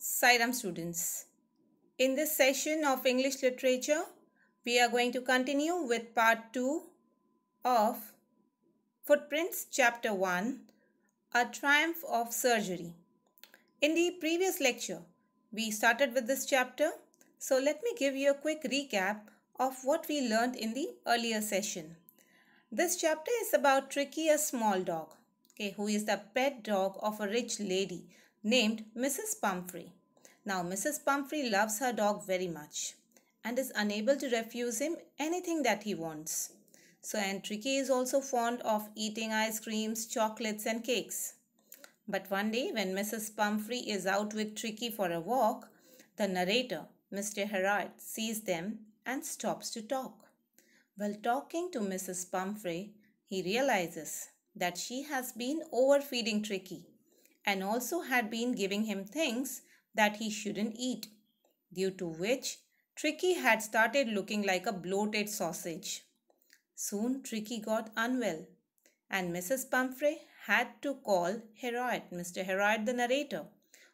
Sairam students, in this session of English literature, we are going to continue with part 2 of Footprints chapter 1, A Triumph of Surgery. In the previous lecture, we started with this chapter, so let me give you a quick recap of what we learned in the earlier session. This chapter is about Tricky, a small dog, okay, who is the pet dog of a rich lady named Mrs. Pumphrey. Now, Mrs. Pumphrey loves her dog very much and is unable to refuse him anything that he wants. So, Enrique is also fond of eating ice creams, chocolates, and cakes. But one day, when Mrs. Pumphrey is out with Tricky for a walk, the narrator, Mr. Herard, sees them and stops to talk. While talking to Mrs. Pumphrey, he realizes that she has been overfeeding Tricky and also had been giving him things that he shouldn't eat, due to which Tricky had started looking like a bloated sausage. Soon Tricky got unwell, and Mrs. Pumphrey had to call Herod, Mr. Herod the narrator,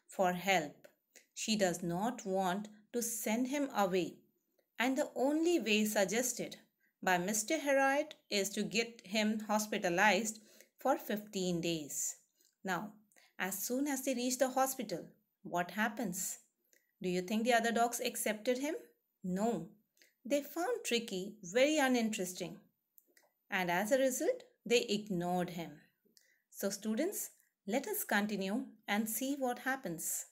for help. She does not want to send him away, and the only way suggested by Mr. Herod is to get him hospitalized for 15 days. Now, as soon as they reached the hospital, what happens? Do you think the other dogs accepted him? No. They found Tricky very uninteresting. And as a result, they ignored him. So students, let us continue and see what happens.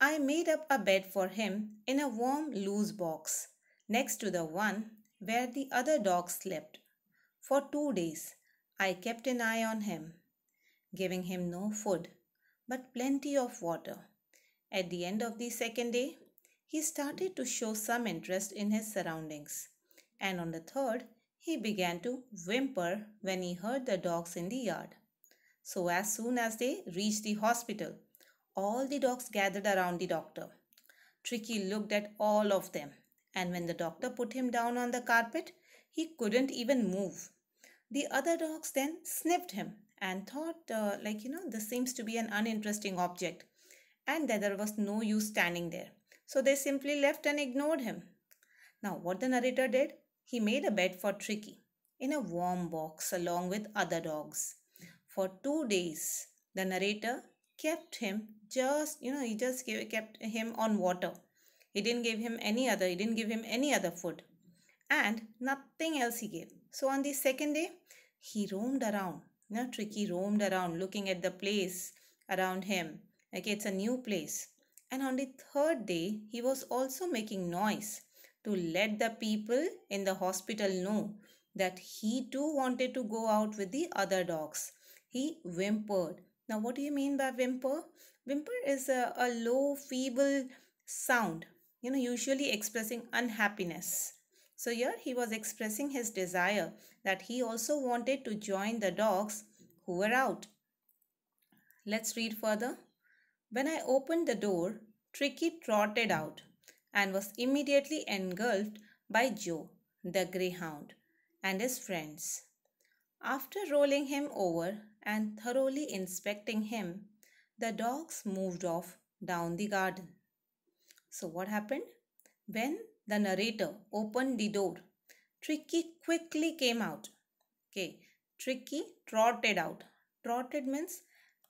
I made up a bed for him in a warm loose box next to the one where the other dog slept for two days I kept an eye on him, giving him no food, but plenty of water. At the end of the second day, he started to show some interest in his surroundings, and on the third, he began to whimper when he heard the dogs in the yard. So, as soon as they reached the hospital, all the dogs gathered around the doctor. Tricky looked at all of them, and when the doctor put him down on the carpet, he couldn't even move. The other dogs then sniffed him and thought, uh, like, you know, this seems to be an uninteresting object and that there was no use standing there. So they simply left and ignored him. Now, what the narrator did, he made a bed for Tricky in a warm box along with other dogs. For two days, the narrator kept him just, you know, he just gave, kept him on water. He didn't give him any other, he didn't give him any other food. And nothing else he gave. So on the second day, he roamed around. Now Tricky roamed around looking at the place around him. Okay, it's a new place. And on the third day, he was also making noise to let the people in the hospital know that he too wanted to go out with the other dogs. He whimpered. Now, what do you mean by whimper? Whimper is a, a low, feeble sound, you know, usually expressing unhappiness. So here he was expressing his desire that he also wanted to join the dogs who were out. Let's read further. When I opened the door, Tricky trotted out and was immediately engulfed by Joe, the greyhound, and his friends. After rolling him over and thoroughly inspecting him, the dogs moved off down the garden. So, what happened? When the narrator opened the door. Tricky quickly came out. Okay. Tricky trotted out. Trotted means,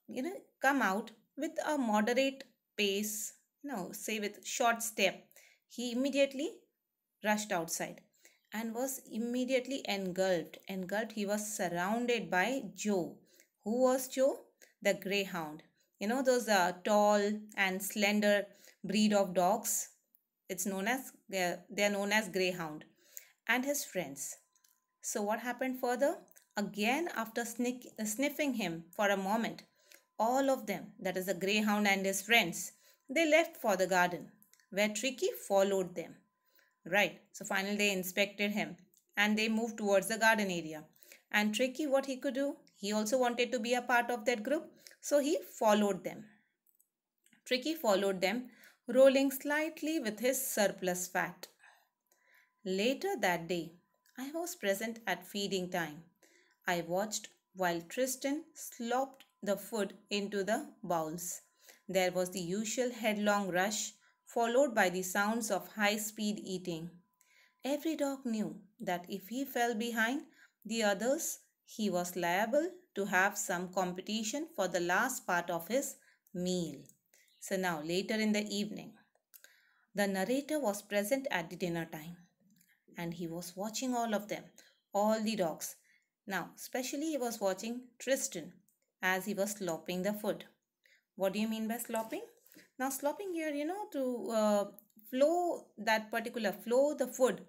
you know, come out with a moderate pace. You know, say with short step. He immediately rushed outside and was immediately engulfed. Engulfed, he was surrounded by Joe. Who was Joe? The greyhound. You know, those uh, tall and slender breed of dogs it's known as they are known as greyhound and his friends so what happened further again after snick, uh, sniffing him for a moment all of them that is the greyhound and his friends they left for the garden where tricky followed them right so finally they inspected him and they moved towards the garden area and tricky what he could do he also wanted to be a part of that group so he followed them tricky followed them rolling slightly with his surplus fat. Later that day, I was present at feeding time. I watched while Tristan slopped the food into the bowls. There was the usual headlong rush, followed by the sounds of high speed eating. Every dog knew that if he fell behind the others, he was liable to have some competition for the last part of his meal. So now later in the evening, the narrator was present at the dinner time and he was watching all of them, all the dogs. Now, especially he was watching Tristan as he was slopping the food. What do you mean by slopping? Now, slopping here, you know, to uh, flow that particular, flow the food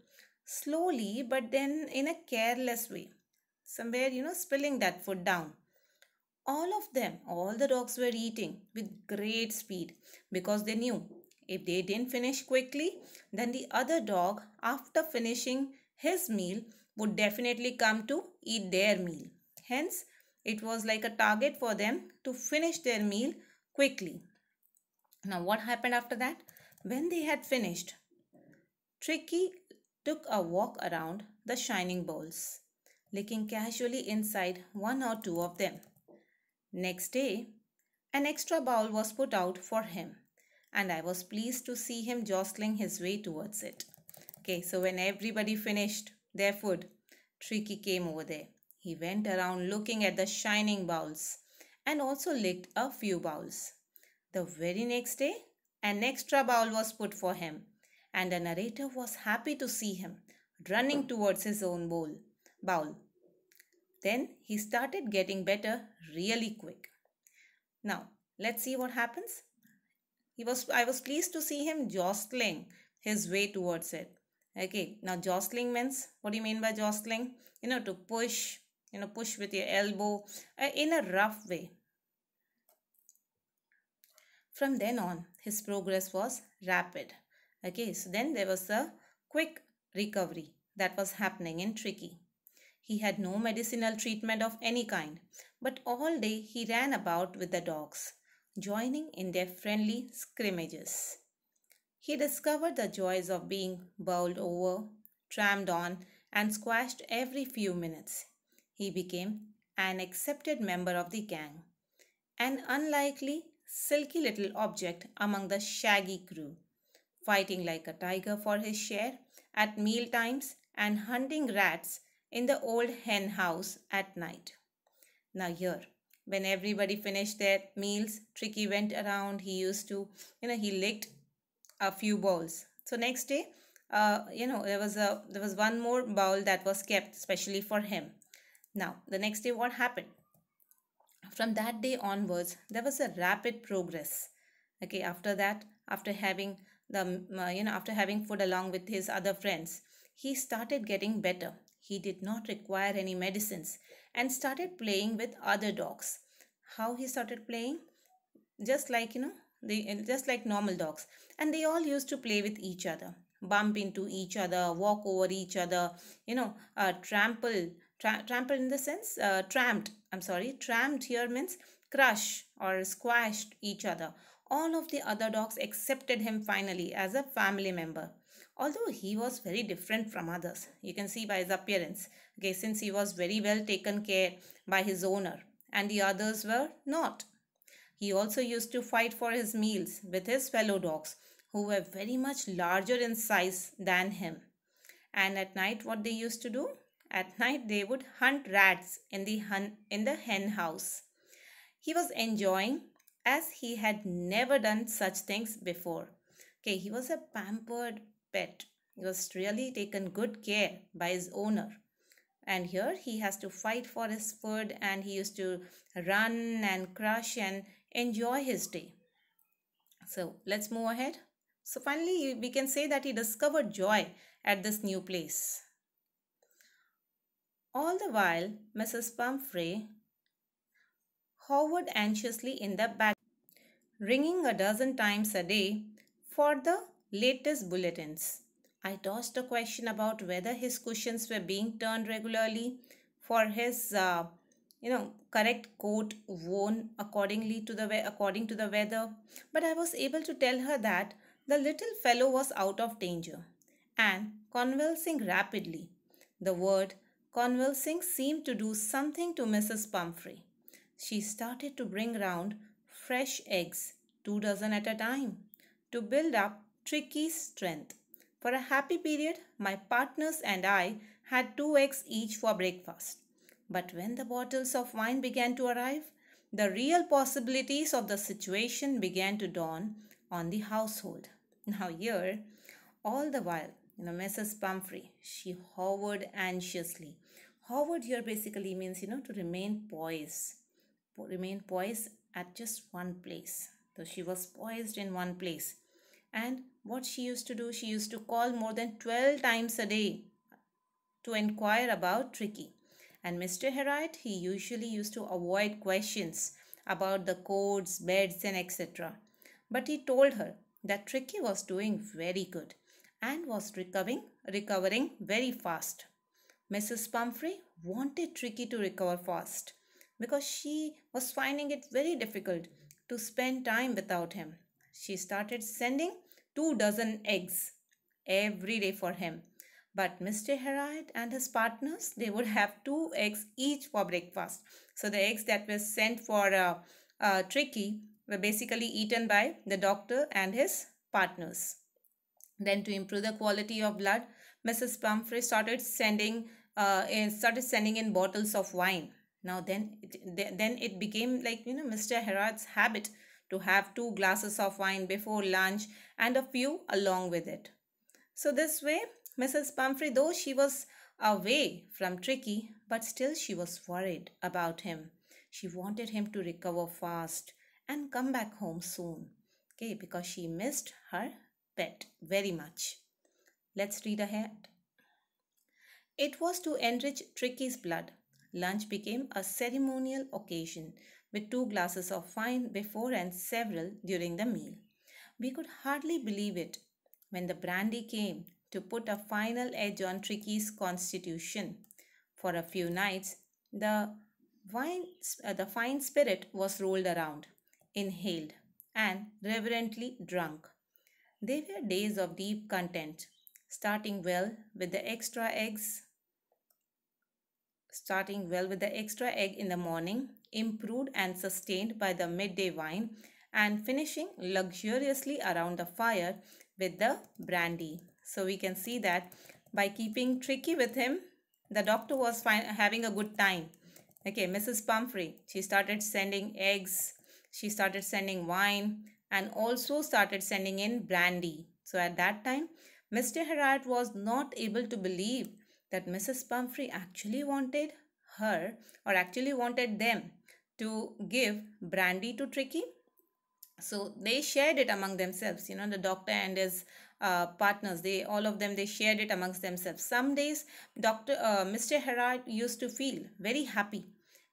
slowly but then in a careless way. Somewhere, you know, spilling that food down. All of them, all the dogs were eating with great speed because they knew if they didn't finish quickly, then the other dog, after finishing his meal, would definitely come to eat their meal. Hence, it was like a target for them to finish their meal quickly. Now, what happened after that? When they had finished, Tricky took a walk around the shining bowls, licking casually inside one or two of them. Next day, an extra bowl was put out for him, and I was pleased to see him jostling his way towards it. Okay, so when everybody finished their food, Tricky came over there. He went around looking at the shining bowls and also licked a few bowls. The very next day, an extra bowl was put for him, and the narrator was happy to see him running towards his own bowl. bowl. Then he started getting better really quick. Now, let's see what happens. He was, I was pleased to see him jostling his way towards it. Okay, now jostling means, what do you mean by jostling? You know, to push, you know, push with your elbow uh, in a rough way. From then on, his progress was rapid. Okay, so then there was a quick recovery that was happening in Tricky. He had no medicinal treatment of any kind, but all day he ran about with the dogs, joining in their friendly scrimmages. He discovered the joys of being bowled over, tramped on, and squashed every few minutes. He became an accepted member of the gang, an unlikely, silky little object among the shaggy crew, fighting like a tiger for his share at meal times and hunting rats in the old hen house at night. Now, here, when everybody finished their meals, Tricky went around. He used to, you know, he licked a few bowls. So, next day, uh, you know, there was a there was one more bowl that was kept specially for him. Now, the next day, what happened? From that day onwards, there was a rapid progress. Okay, after that, after having the uh, you know after having food along with his other friends, he started getting better he did not require any medicines and started playing with other dogs. How he started playing? Just like, you know, they, uh, just like normal dogs. And they all used to play with each other, bump into each other, walk over each other, you know, uh, trample. Tra trample in the sense, uh, tramped, I'm sorry, tramped here means crush or squashed each other. All of the other dogs accepted him finally as a family member although he was very different from others you can see by his appearance okay since he was very well taken care by his owner and the others were not he also used to fight for his meals with his fellow dogs who were very much larger in size than him and at night what they used to do at night they would hunt rats in the hun- in the hen house he was enjoying as he had never done such things before okay he was a pampered pet. He was really taken good care by his owner. And here he has to fight for his food and he used to run and crush and enjoy his day. So let's move ahead. So finally, we can say that he discovered joy at this new place. All the while, Mrs. Pumphrey hovered anxiously in the back, ringing a dozen times a day for the latest bulletins. I tossed a question about whether his cushions were being turned regularly for his, uh, you know, correct coat worn accordingly to the according to the weather. But I was able to tell her that the little fellow was out of danger and convulsing rapidly. The word convulsing seemed to do something to Mrs. Pumphrey. She started to bring round fresh eggs, two dozen at a time, to build up tricky strength. For a happy period, my partners and I had two eggs each for breakfast. But when the bottles of wine began to arrive, the real possibilities of the situation began to dawn on the household. Now here, all the while, you know, Mrs. Pumphrey, she hovered anxiously. Hovered here basically means, you know, to remain poised. Remain poised at just one place. So she was poised in one place. And what she used to do? She used to call more than 12 times a day to inquire about Tricky. And Mr. Herriot, he usually used to avoid questions about the codes, beds, and etc. But he told her that Tricky was doing very good and was recovering, recovering very fast. Mrs. Pumphrey wanted Tricky to recover fast because she was finding it very difficult to spend time without him. She started sending two dozen eggs every day for him. But Mr. Herriot and his partners, they would have two eggs each for breakfast. So the eggs that were sent for uh, uh, Tricky were basically eaten by the doctor and his partners. Then to improve the quality of blood, Mrs. Pumphrey started sending uh, started sending in bottles of wine. Now then, it, then it became like, you know, Mr. Herriot's habit to have two glasses of wine before lunch and a few along with it. So this way, Mrs. Pumphrey, though she was away from Tricky, but still she was worried about him. She wanted him to recover fast and come back home soon. Okay, because she missed her pet very much. Let's read ahead. It was to enrich Tricky's blood. Lunch became a ceremonial occasion with two glasses of wine before and several during the meal. We could hardly believe it when the brandy came to put a final edge on Tricky's constitution. For a few nights, the wine, uh, the fine spirit was rolled around, inhaled, and reverently drunk. They were days of deep content, starting well with the extra eggs starting well with the extra egg in the morning improved and sustained by the midday wine, and finishing luxuriously around the fire with the brandy. So we can see that by keeping Tricky with him, the doctor was having a good time. Okay, Mrs. Pumphrey, she started sending eggs, she started sending wine and also started sending in brandy. So at that time, Mr. Herrat was not able to believe that Mrs. Pumphrey actually wanted her or actually wanted them to give brandy to Tricky. So they shared it among themselves, you know, the doctor and his uh, partners, they all of them, they shared it amongst themselves. Some days, Dr. Uh, Mr. Herard used to feel very happy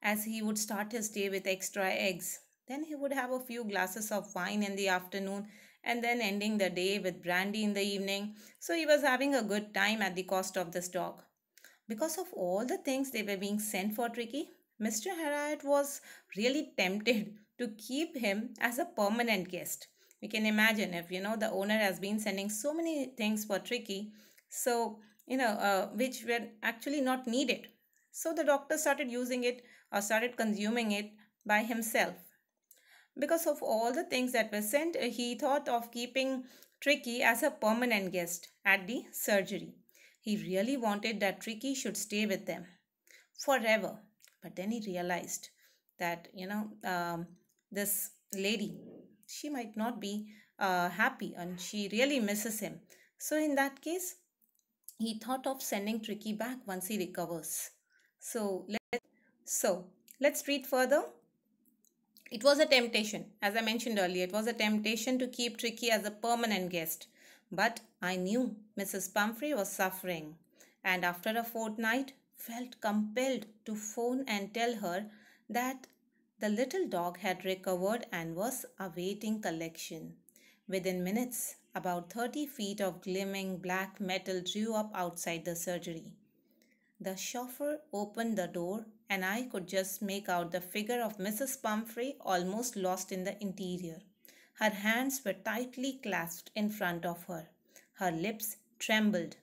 as he would start his day with extra eggs. Then he would have a few glasses of wine in the afternoon and then ending the day with brandy in the evening. So he was having a good time at the cost of this dog. Because of all the things they were being sent for Tricky, Mr. Harriet was really tempted to keep him as a permanent guest. We can imagine if, you know, the owner has been sending so many things for Tricky, so, you know, uh, which were actually not needed. So the doctor started using it or started consuming it by himself. Because of all the things that were sent, uh, he thought of keeping Tricky as a permanent guest at the surgery. He really wanted that Tricky should stay with them forever but then he realized that you know um, this lady she might not be uh, happy and she really misses him so in that case he thought of sending tricky back once he recovers so let so let's read further it was a temptation as i mentioned earlier it was a temptation to keep tricky as a permanent guest but i knew mrs pumphrey was suffering and after a fortnight felt compelled to phone and tell her that the little dog had recovered and was awaiting collection. Within minutes, about 30 feet of gleaming black metal drew up outside the surgery. The chauffeur opened the door, and I could just make out the figure of Mrs. Pumphrey almost lost in the interior. Her hands were tightly clasped in front of her. Her lips trembled.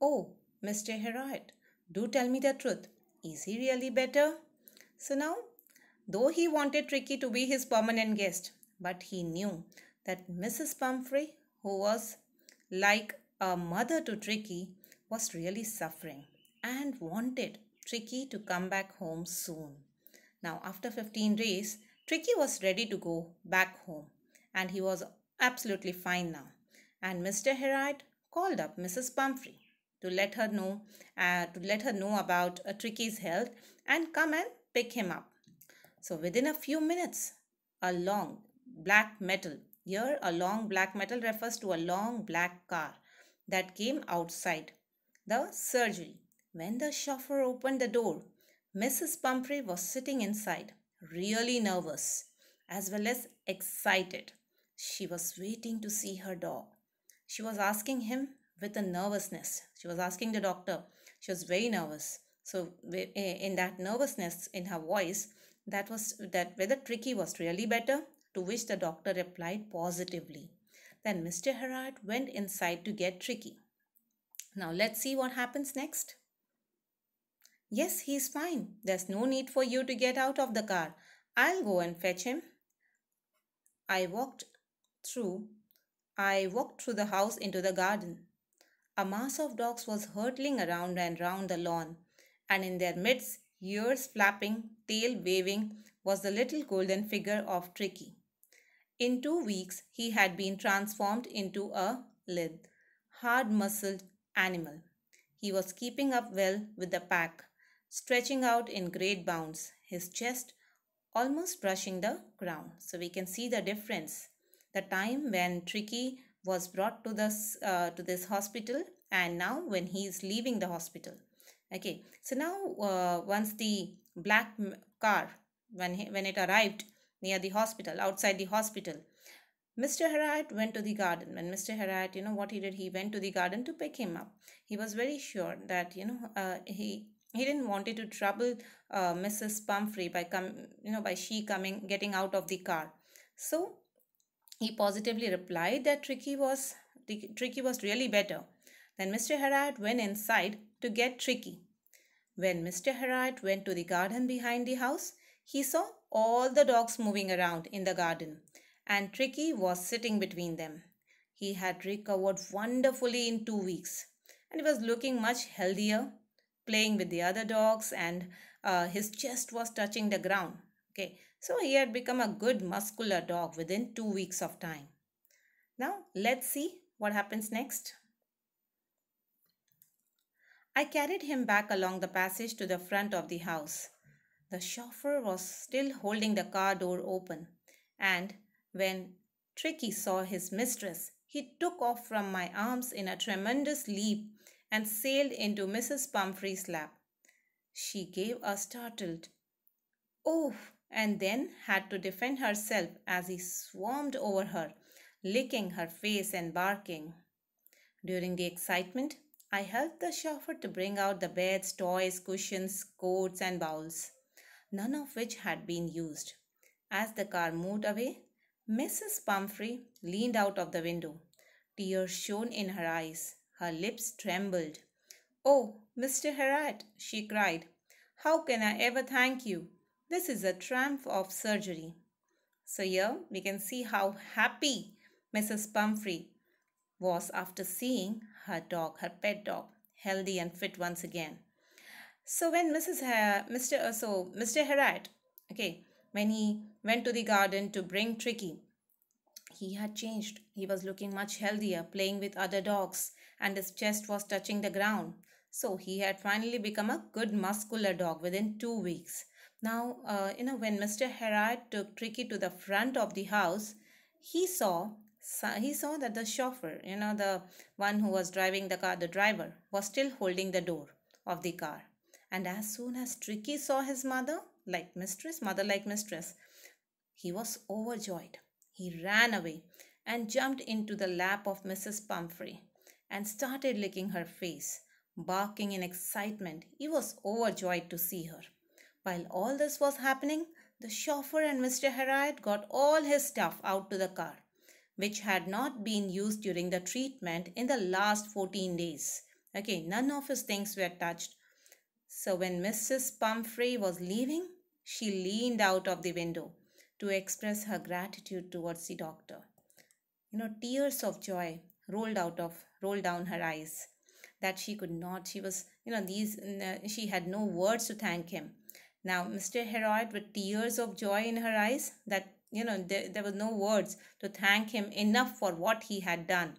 Oh, Mr. Herod, do tell me the truth. Is he really better? So now, though he wanted Tricky to be his permanent guest, but he knew that Mrs. Pumphrey, who was like a mother to Tricky, was really suffering and wanted Tricky to come back home soon. Now, after 15 days, Tricky was ready to go back home and he was absolutely fine now. And Mr. Herriot called up Mrs. Pumphrey to let her know uh, to let her know about uh, Tricky's health and come and pick him up. So within a few minutes, a long black metal here a long black metal refers to a long black car that came outside the surgery. When the chauffeur opened the door, Mrs. Pumphrey was sitting inside, really nervous as well as excited. She was waiting to see her dog. She was asking him with a nervousness. She was asking the doctor. She was very nervous. So eh, in that nervousness in her voice, that was that whether Tricky was really better, to which the doctor replied positively. Then Mr. Herard went inside to get Tricky. Now let's see what happens next. Yes, he's fine. There's no need for you to get out of the car. I'll go and fetch him. I walked through. I walked through the house into the garden. A mass of dogs was hurtling around and round the lawn, and in their midst, ears flapping, tail waving, was the little golden figure of Tricky. In two weeks, he had been transformed into a lithe, hard-muscled animal. He was keeping up well with the pack, stretching out in great bounds, his chest almost brushing the ground. So we can see the difference. The time when Tricky was brought to this uh, to this hospital and now when he is leaving the hospital okay so now uh, once the black car when he, when it arrived near the hospital outside the hospital mr harriet went to the garden when mr harriet you know what he did he went to the garden to pick him up he was very sure that you know uh, he he didn't want it to trouble uh, mrs pumphrey by come you know by she coming getting out of the car so he positively replied that Tricky was, Tricky was really better. Then Mr. Harriet went inside to get Tricky. When Mr. Harriet went to the garden behind the house, he saw all the dogs moving around in the garden and Tricky was sitting between them. He had recovered wonderfully in two weeks and he was looking much healthier, playing with the other dogs and uh, his chest was touching the ground. Okay, so he had become a good muscular dog within two weeks of time. Now let's see what happens next. I carried him back along the passage to the front of the house. The chauffeur was still holding the car door open, and when Tricky saw his mistress, he took off from my arms in a tremendous leap and sailed into Mrs. Pumphrey's lap. She gave a startled, Oh, and then had to defend herself as he swarmed over her, licking her face and barking. During the excitement, I helped the chauffeur to bring out the beds, toys, cushions, coats, and bowls, none of which had been used. As the car moved away, Mrs. Pumphrey leaned out of the window. Tears shone in her eyes. Her lips trembled. Oh, Mr. Herat, she cried, how can I ever thank you? This is a triumph of surgery. So here we can see how happy Mrs. Pumphrey was after seeing her dog, her pet dog, healthy and fit once again. So when Mrs. Ha Mr. Uh, so Mr. Herat, okay, when he went to the garden to bring Tricky, he had changed. He was looking much healthier, playing with other dogs, and his chest was touching the ground. So he had finally become a good muscular dog within two weeks. Now, uh, you know, when Mr. Herod took Tricky to the front of the house, he saw he saw that the chauffeur, you know, the one who was driving the car, the driver, was still holding the door of the car. And as soon as Tricky saw his mother, like mistress, mother like mistress, he was overjoyed. He ran away and jumped into the lap of Mrs. Pumphrey and started licking her face, barking in excitement. He was overjoyed to see her. While all this was happening, the chauffeur and Mr. Harriet got all his stuff out to the car, which had not been used during the treatment in the last 14 days. Okay, none of his things were touched. So when Mrs. Pumphrey was leaving, she leaned out of the window to express her gratitude towards the doctor. You know, tears of joy rolled out of rolled down her eyes that she could not she was you know these she had no words to thank him now, Mr. Herod, with tears of joy in her eyes, that you know, there, there were no words to thank him enough for what he had done.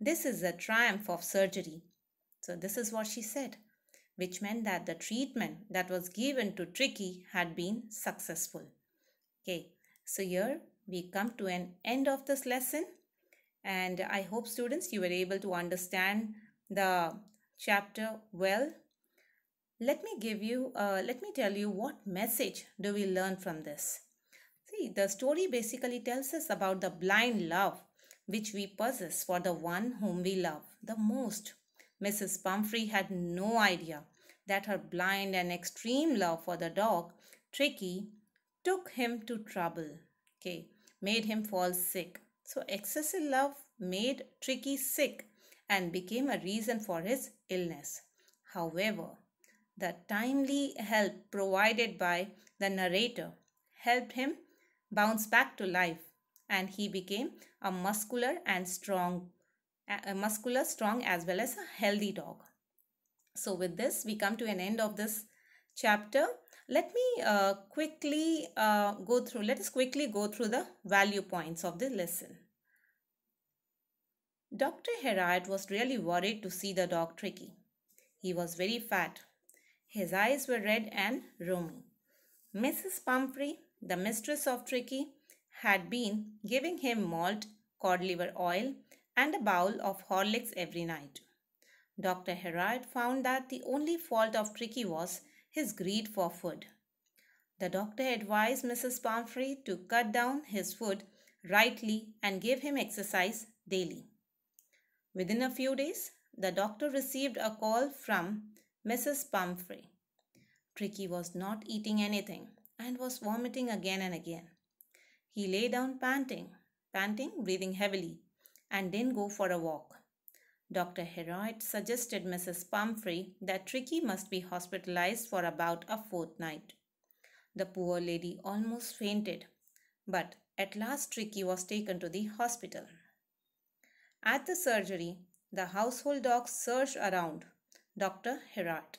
This is the triumph of surgery. So, this is what she said, which meant that the treatment that was given to Tricky had been successful. Okay, so here we come to an end of this lesson, and I hope, students, you were able to understand the chapter well let me give you uh, let me tell you what message do we learn from this see the story basically tells us about the blind love which we possess for the one whom we love the most mrs pumphrey had no idea that her blind and extreme love for the dog tricky took him to trouble okay made him fall sick so excessive love made tricky sick and became a reason for his illness however the timely help provided by the narrator helped him bounce back to life and he became a muscular and strong a muscular strong as well as a healthy dog so with this we come to an end of this chapter let me uh, quickly uh, go through let us quickly go through the value points of the lesson dr herard was really worried to see the dog tricky he was very fat his eyes were red and roaming. Mrs. Pumphrey, the mistress of Tricky, had been giving him malt, cod liver oil, and a bowl of Horlicks every night. Dr. Herard found that the only fault of Tricky was his greed for food. The doctor advised Mrs. Pumphrey to cut down his food rightly and give him exercise daily. Within a few days, the doctor received a call from Mrs. Pumphrey. Tricky was not eating anything and was vomiting again and again. He lay down panting, panting, breathing heavily, and didn't go for a walk. Dr. Heroid suggested Mrs. Pumphrey that Tricky must be hospitalized for about a fortnight. The poor lady almost fainted, but at last Tricky was taken to the hospital. At the surgery, the household dogs surged around Dr. Herard,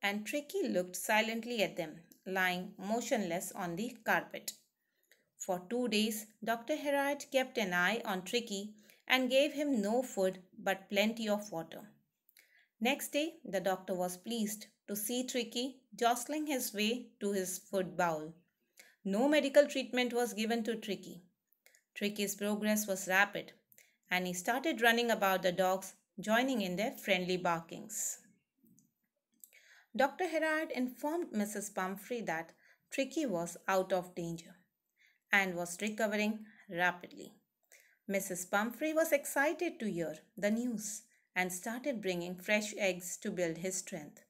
and Tricky looked silently at them, lying motionless on the carpet. For two days, Dr. Herard kept an eye on Tricky and gave him no food but plenty of water. Next day, the doctor was pleased to see Tricky jostling his way to his food bowl. No medical treatment was given to Tricky. Tricky's progress was rapid, and he started running about the dogs, joining in their friendly barkings. Dr. Herard informed Mrs. Pumphrey that Tricky was out of danger and was recovering rapidly. Mrs. Pumphrey was excited to hear the news and started bringing fresh eggs to build his strength.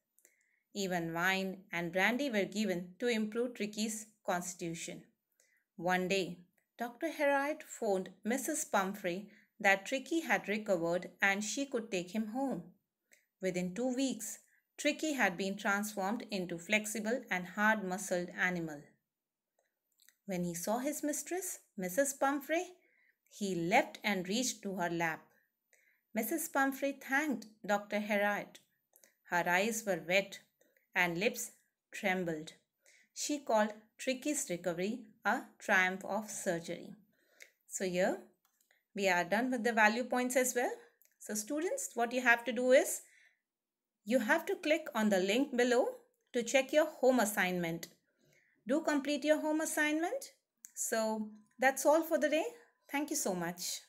Even wine and brandy were given to improve Tricky's constitution. One day, Dr. Herard phoned Mrs. Pumphrey that Tricky had recovered and she could take him home. Within two weeks, Tricky had been transformed into flexible and hard-muscled animal. When he saw his mistress, Mrs. Pumphrey, he leapt and reached to her lap. Mrs. Pumphrey thanked Dr. Herriot. Her eyes were wet and lips trembled. She called Tricky's recovery a triumph of surgery. So here we are done with the value points as well. So students, what you have to do is you have to click on the link below to check your home assignment. Do complete your home assignment. So that's all for the day. Thank you so much.